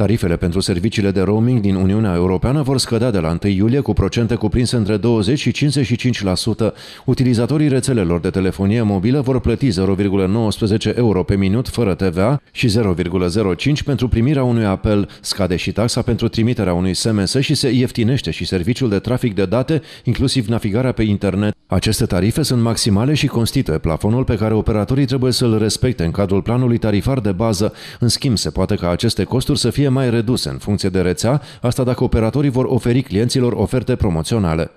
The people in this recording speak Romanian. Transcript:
Tarifele pentru serviciile de roaming din Uniunea Europeană vor scădea de la 1 iulie cu procente cuprinse între 20 și 55%. Utilizatorii rețelelor de telefonie mobilă vor plăti 0,19 euro pe minut fără TVA și 0,05 pentru primirea unui apel. Scade și taxa pentru trimiterea unui SMS și se ieftinește și serviciul de trafic de date, inclusiv navigarea pe internet. Aceste tarife sunt maximale și constituie plafonul pe care operatorii trebuie să-l respecte în cadrul planului tarifar de bază. În schimb, se poate ca aceste costuri să fie mai reduse în funcție de rețea, asta dacă operatorii vor oferi clienților oferte promoționale.